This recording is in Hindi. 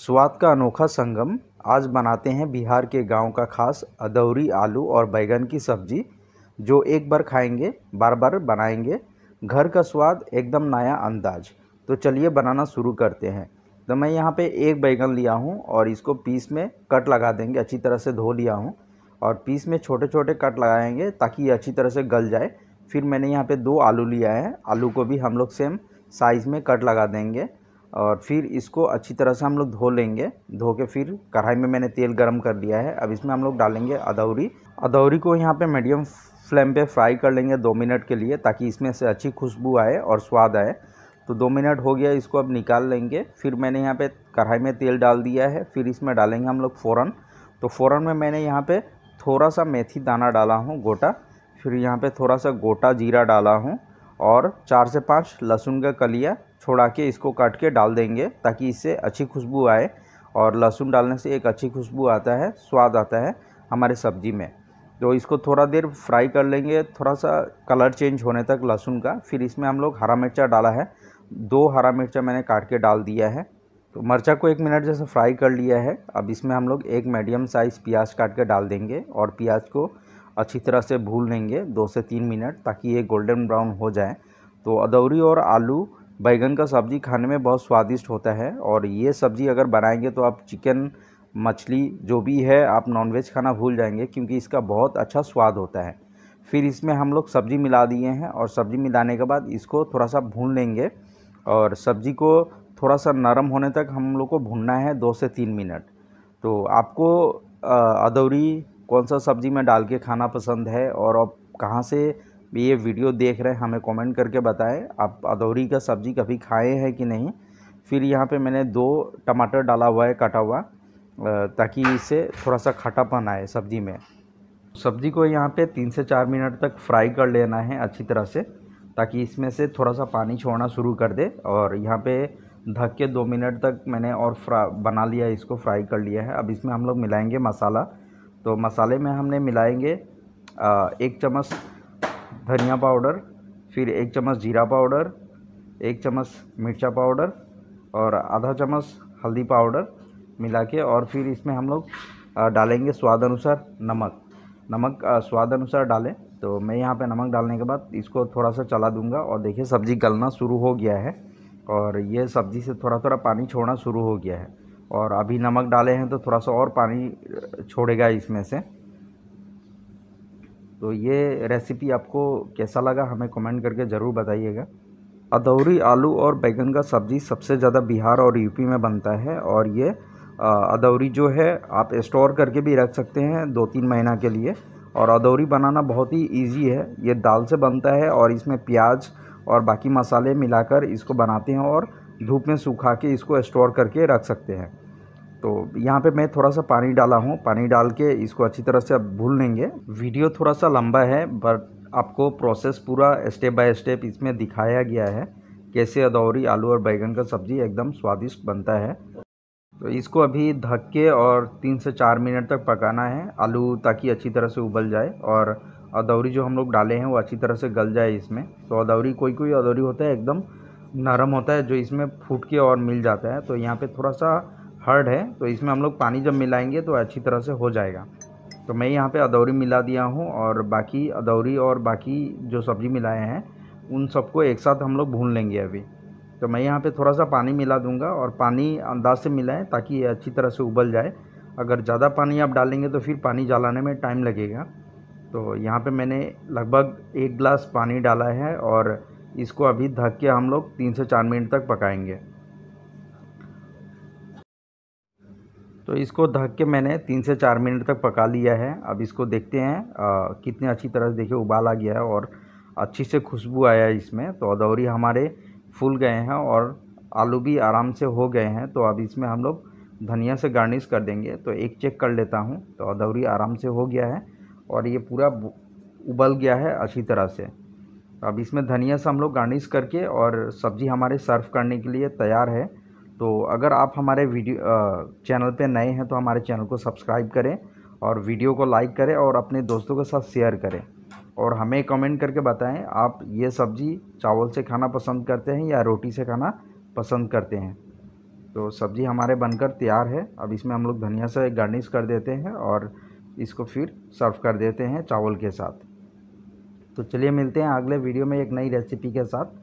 स्वाद का अनोखा संगम आज बनाते हैं बिहार के गांव का खास अदौरी आलू और बैंगन की सब्जी जो एक बार खाएंगे बार बार बनाएंगे घर का स्वाद एकदम नया अंदाज तो चलिए बनाना शुरू करते हैं तो मैं यहाँ पे एक बैगन लिया हूँ और इसको पीस में कट लगा देंगे अच्छी तरह से धो लिया हूँ और पीस में छोटे छोटे कट लगाएंगे ताकि ये अच्छी तरह से गल जाए फिर मैंने यहाँ पे दो आलू लिया है आलू को भी हम लोग सेम साइज़ में कट लगा देंगे और फिर इसको अच्छी तरह से हम लोग धो लेंगे धो के फिर कढ़ाई में मैंने तेल गरम कर दिया है अब इसमें हम लोग डालेंगे अदौरी अदौरी को यहाँ पे मीडियम फ्लेम पे फ्राई कर लेंगे दो मिनट के लिए ताकि इसमें से अच्छी खुशबू आए और स्वाद आए तो दो मिनट हो गया इसको अब निकाल लेंगे फिर मैंने यहाँ पर कढ़ाई में तेल डाल दिया है फिर इसमें डालेंगे हम लोग फ़ौरन तो फ़ौरन में मैंने यहाँ पर थोड़ा सा मेथी दाना डाला हूँ गोटा फिर यहाँ पर थोड़ा सा गोटा जीरा डाला हूँ और चार से पाँच लहसुन का कलिया छोड़ा के इसको काट के डाल देंगे ताकि इससे अच्छी खुशबू आए और लहसुन डालने से एक अच्छी खुशबू आता है स्वाद आता है हमारे सब्ज़ी में तो इसको थोड़ा देर फ्राई कर लेंगे थोड़ा सा कलर चेंज होने तक लहसुन का फिर इसमें हम लोग हरा मिर्चा डाला है दो हरा मिर्चा मैंने काट के डाल दिया है तो मिर्चा को एक मिनट जैसे फ्राई कर लिया है अब इसमें हम लोग एक मीडियम साइज़ प्याज काट के डाल देंगे और प्याज को अच्छी तरह से भून लेंगे दो से तीन मिनट ताकि ये गोल्डन ब्राउन हो जाए तो अदौरी और आलू बैंगन का सब्ज़ी खाने में बहुत स्वादिष्ट होता है और ये सब्ज़ी अगर बनाएंगे तो आप चिकन मछली जो भी है आप नॉनवेज खाना भूल जाएंगे क्योंकि इसका बहुत अच्छा स्वाद होता है फिर इसमें हम लोग सब्ज़ी मिला दिए हैं और सब्ज़ी मिलाने के बाद इसको थोड़ा सा भून लेंगे और सब्ज़ी को थोड़ा सा नरम होने तक हम लोग को भूनना है दो से तीन मिनट तो आपको अदौरी कौन सा सब्ज़ी में डाल के खाना पसंद है और आप कहाँ से भी ये वीडियो देख रहे हैं हमें कमेंट करके बताएं आप अदौरी का सब्ज़ी कभी खाए हैं कि नहीं फिर यहाँ पे मैंने दो टमाटर डाला हुआ है काटा हुआ ताकि इससे थोड़ा सा खटापन आए सब्ज़ी में सब्ज़ी को यहाँ पे तीन से चार मिनट तक फ्राई कर लेना है अच्छी तरह से ताकि इसमें से थोड़ा सा पानी छोड़ना शुरू कर दे और यहाँ पर ढक के दो मिनट तक मैंने और फ्रा बना लिया इसको फ्राई कर लिया है अब इसमें हम लोग मिलाएँगे मसाला तो मसाले में हमने मिलाएँगे एक चम्मच धनिया पाउडर फिर एक चम्मच जीरा पाउडर एक चम्मच मिर्चा पाउडर और आधा चम्मच हल्दी पाउडर मिला के और फिर इसमें हम लोग डालेंगे स्वाद अनुसार नमक नमक स्वाद अनुसार डालें तो मैं यहाँ पे नमक डालने के बाद इसको थोड़ा सा चला दूँगा और देखिए सब्ज़ी गलना शुरू हो गया है और ये सब्ज़ी से थोड़ा थोड़ा पानी छोड़ना शुरू हो गया है और अभी नमक डाले हैं तो थोड़ा सा और पानी छोड़ेगा इसमें से तो ये रेसिपी आपको कैसा लगा हमें कमेंट करके ज़रूर बताइएगा अदौरी आलू और बैगन का सब्ज़ी सबसे ज़्यादा बिहार और यूपी में बनता है और ये अदौरी जो है आप स्टोर करके भी रख सकते हैं दो तीन महीना के लिए और अदौरी बनाना बहुत ही इजी है ये दाल से बनता है और इसमें प्याज और बाकी मसाले मिलाकर इसको बनाते हैं और धूप में सूखा के इसको स्टोर करके रख सकते हैं तो यहाँ पे मैं थोड़ा सा पानी डाला हूँ पानी डाल के इसको अच्छी तरह से आप भूल लेंगे वीडियो थोड़ा सा लंबा है बट आपको प्रोसेस पूरा स्टेप बाय स्टेप इसमें दिखाया गया है कैसे अदौरी आलू और बैगन का सब्ज़ी एकदम स्वादिष्ट बनता है तो इसको अभी ढक के और तीन से चार मिनट तक पकाना है आलू ताकि अच्छी तरह से उबल जाए और अदौरी जो हम लोग डाले हैं वो अच्छी तरह से गल जाए इसमें तो अदौरी कोई कोई अदौरी होता है एकदम नरम होता है जो इसमें फूट के और मिल जाता है तो यहाँ पे थोड़ा सा हर्ड है तो इसमें हम लोग पानी जब मिलाएंगे तो अच्छी तरह से हो जाएगा तो मैं यहाँ पे अदौरी मिला दिया हूँ और बाकी अदौरी और बाकी जो सब्ज़ी मिलाए हैं उन सबको एक साथ हम लोग भून लेंगे अभी तो मैं यहाँ पे थोड़ा सा पानी मिला दूँगा और पानी अंदाज से मिलाएं ताकि ये अच्छी तरह से उबल जाए अगर ज़्यादा पानी आप डालेंगे तो फिर पानी जलाने में टाइम लगेगा तो यहाँ पर मैंने लगभग एक गिलास पानी डाला है और इसको अभी धक के हम लोग तीन से चार मिनट तक पकाएँगे तो इसको ढक के मैंने तीन से चार मिनट तक पका लिया है अब इसको देखते हैं आ, कितने अच्छी तरह से देखिए उबाल आ गया है और अच्छी से खुशबू आया है इसमें तो अदौरी हमारे फूल गए हैं और आलू भी आराम से हो गए हैं तो अब इसमें हम लोग धनिया से गार्निश कर देंगे तो एक चेक कर लेता हूँ तो अदौरी आराम से हो गया है और ये पूरा उबल गया है अच्छी तरह से अब इसमें धनिया से हम लोग गार्निश करके और सब्ज़ी हमारे सर्व करने के लिए तैयार है तो अगर आप हमारे वीडियो चैनल पे नए हैं तो हमारे चैनल को सब्सक्राइब करें और वीडियो को लाइक करें और अपने दोस्तों के साथ शेयर करें और हमें कमेंट करके बताएं आप ये सब्ज़ी चावल से खाना पसंद करते हैं या रोटी से खाना पसंद करते हैं तो सब्ज़ी हमारे बनकर तैयार है अब इसमें हम लोग धनिया से गार्निश कर देते हैं और इसको फिर सर्व कर देते हैं चावल के साथ तो चलिए मिलते हैं अगले वीडियो में एक नई रेसिपी के साथ